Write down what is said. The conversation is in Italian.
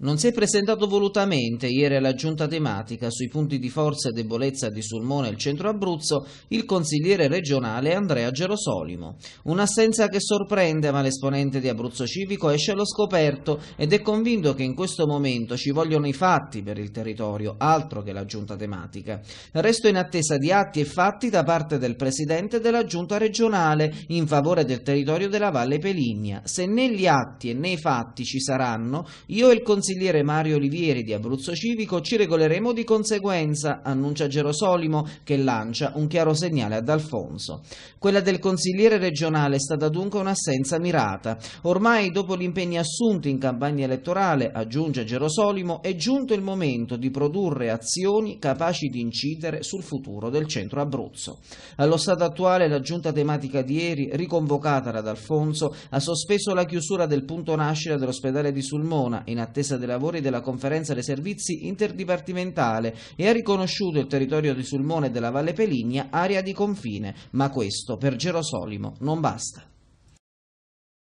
Non si è presentato volutamente ieri alla giunta tematica sui punti di forza e debolezza di Sulmone e il centro Abruzzo il consigliere regionale Andrea Gerosolimo. Un'assenza che sorprende ma l'esponente di Abruzzo Civico esce allo scoperto ed è convinto che in questo momento ci vogliono i fatti per il territorio, altro che la giunta tematica. Resto in attesa di atti e fatti da parte del presidente della giunta regionale in favore del territorio della Valle Peligna. Se negli atti e nei fatti ci saranno, io e il consigliere consigliere Mario Olivieri di Abruzzo Civico ci regoleremo di conseguenza, annuncia Gerosolimo che lancia un chiaro segnale ad Alfonso. Quella del consigliere regionale è stata dunque un'assenza mirata. Ormai dopo gli impegni assunti in campagna elettorale, aggiunge Gerosolimo, è giunto il momento di produrre azioni capaci di incidere sul futuro del centro Abruzzo. Allo stato attuale la giunta tematica di ieri, riconvocata da Alfonso, ha sospeso la chiusura del punto nascita dell'ospedale di Sulmona in attesa dei lavori della conferenza dei servizi interdipartimentale e ha riconosciuto il territorio di Sulmone e della Valle Peligna area di confine, ma questo per Gerosolimo non basta.